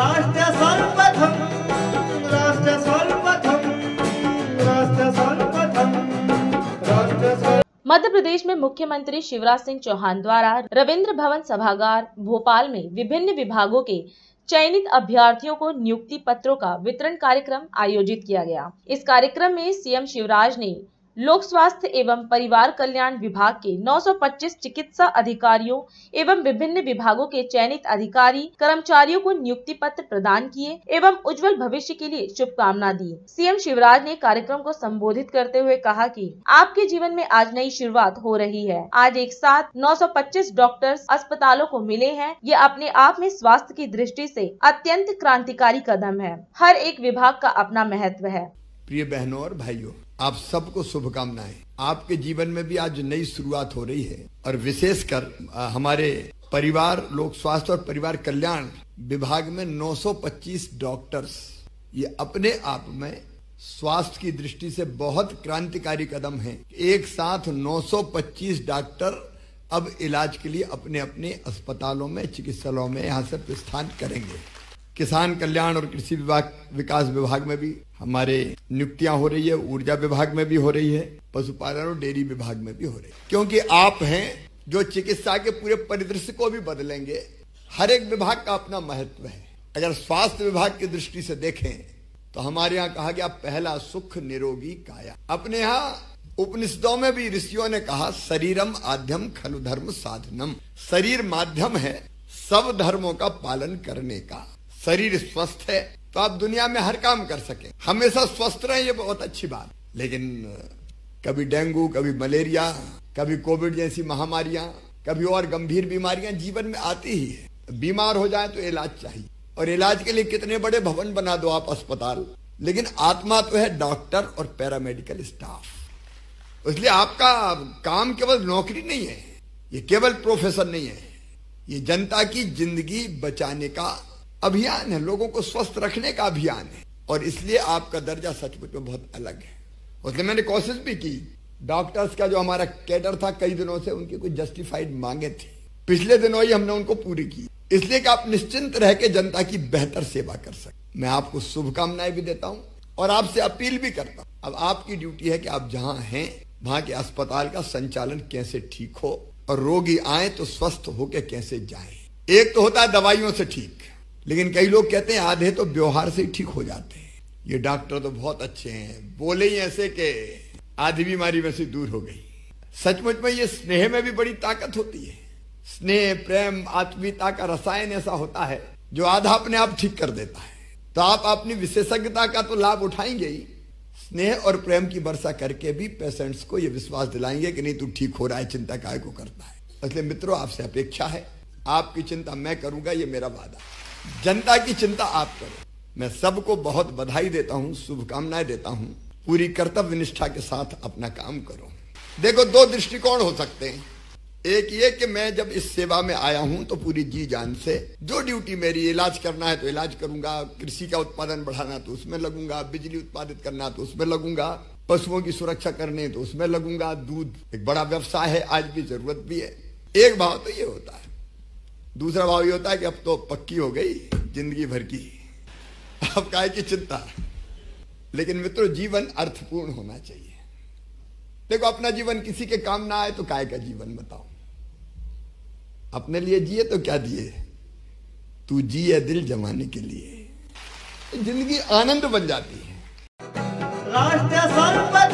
मध्य प्रदेश में मुख्यमंत्री शिवराज सिंह चौहान द्वारा रविंद्र भवन सभागार भोपाल में विभिन्न विभागों के चयनित अभ्यर्थियों को नियुक्ति पत्रों का वितरण कार्यक्रम आयोजित किया गया इस कार्यक्रम में सीएम शिवराज ने लोक स्वास्थ्य एवं परिवार कल्याण विभाग के 925 चिकित्सा अधिकारियों एवं विभिन्न विभागों के चयनित अधिकारी कर्मचारियों को नियुक्ति पत्र प्रदान किए एवं उज्जवल भविष्य के लिए शुभकामना दी सीएम शिवराज ने कार्यक्रम को संबोधित करते हुए कहा कि आपके जीवन में आज नई शुरुआत हो रही है आज एक साथ नौ डॉक्टर्स अस्पतालों को मिले हैं ये अपने आप में स्वास्थ्य की दृष्टि ऐसी अत्यंत क्रांतिकारी कदम है हर एक विभाग का अपना महत्व है प्रिय बहनों और भाइयों आप सबको शुभकामनाएं आपके जीवन में भी आज नई शुरुआत हो रही है और विशेषकर हमारे परिवार लोक स्वास्थ्य और परिवार कल्याण विभाग में 925 डॉक्टर्स ये अपने आप में स्वास्थ्य की दृष्टि से बहुत क्रांतिकारी कदम है एक साथ 925 डॉक्टर अब इलाज के लिए अपने अपने अस्पतालों में चिकित्सालयों में यहाँ से प्रस्थान करेंगे किसान कल्याण और कृषि विभाग विकास विभाग में भी हमारे नियुक्तियां हो रही है ऊर्जा विभाग में भी हो रही है पशुपालन और डेयरी विभाग में भी हो रही है क्योंकि आप हैं जो चिकित्सा के पूरे परिदृश्य को भी बदलेंगे हर एक विभाग का अपना महत्व है अगर स्वास्थ्य विभाग की दृष्टि से देखें तो हमारे यहाँ कहा गया पहला सुख निरोगी काया अपने यहाँ उपनिषदों में भी ऋषियों ने कहा शरीरम आध्यम खलु धर्म साधनम शरीर माध्यम है सब धर्मों का पालन करने का शरीर स्वस्थ है तो आप दुनिया में हर काम कर सके हमेशा स्वस्थ रहें ये बहुत अच्छी बात लेकिन कभी डेंगू कभी मलेरिया कभी कोविड जैसी महामारियां कभी और गंभीर बीमारियां जीवन में आती ही है बीमार हो जाए तो इलाज चाहिए और इलाज के लिए कितने बड़े भवन बना दो आप अस्पताल लेकिन आत्मा तो है डॉक्टर और पैरामेडिकल स्टाफ इसलिए आपका काम केवल नौकरी नहीं है ये केवल प्रोफेसर नहीं है ये जनता की जिंदगी बचाने का अभियान है लोगों को स्वस्थ रखने का अभियान है और इसलिए आपका दर्जा सचमुच में बहुत अलग है उसने मैंने कोशिश भी की डॉक्टर्स का जो हमारा कैडर था कई दिनों से उनकी कुछ जस्टिफाइड मांगे थी पिछले दिनों ही हमने उनको पूरी की इसलिए कि आप निश्चिंत रह के जनता की बेहतर सेवा कर सकते मैं आपको शुभकामनाएं भी देता हूं और आपसे अपील भी करता हूं अब आपकी ड्यूटी है कि आप जहां हैं वहां के अस्पताल का संचालन कैसे ठीक हो और रोगी आए तो स्वस्थ होके कैसे जाए एक तो होता है दवाइयों से ठीक लेकिन कई लोग कहते हैं आधे तो व्यवहार से ही ठीक हो जाते हैं ये डॉक्टर तो बहुत अच्छे हैं बोले ही ऐसे के आधी बीमारी में से दूर हो गई सचमुच में ये स्नेह में भी बड़ी ताकत होती है स्नेह प्रेम आत्मीयता का रसायन ऐसा होता है जो आधा अपने आप ठीक कर देता है तो आप अपनी विशेषज्ञता का तो लाभ उठाएंगे ही स्नेह और प्रेम की वर्षा करके भी पेशेंट्स को ये विश्वास दिलाएंगे कि नहीं तू ठीक हो रहा है चिंता काय को करता है इसलिए मित्रों आपसे अपेक्षा है आपकी चिंता मैं करूंगा ये मेरा वादा जनता की चिंता आप करो मैं सबको बहुत बधाई देता हूँ शुभकामनाएं देता हूँ पूरी कर्तव्य निष्ठा के साथ अपना काम करो देखो दो दृष्टिकोण हो सकते हैं एक ये कि मैं जब इस सेवा में आया हूं तो पूरी जी जान से जो ड्यूटी मेरी इलाज करना है तो इलाज करूंगा कृषि का उत्पादन बढ़ाना तो उसमें लगूंगा बिजली उत्पादित करना तो उसमें लगूंगा पशुओं की सुरक्षा करनी तो उसमें लगूंगा दूध एक बड़ा व्यवसाय है आज भी जरूरत भी है एक भाव तो ये होता है दूसरा भाव ये होता है कि अब तो पक्की हो गई जिंदगी भर की अब काय की चिंता लेकिन मित्रों जीवन अर्थपूर्ण होना चाहिए देखो अपना जीवन किसी के काम ना आए तो काय का जीवन बताओ अपने लिए जिए तो क्या दिए तू जिए दिल जमाने के लिए जिंदगी आनंद बन जाती है राष्ट्र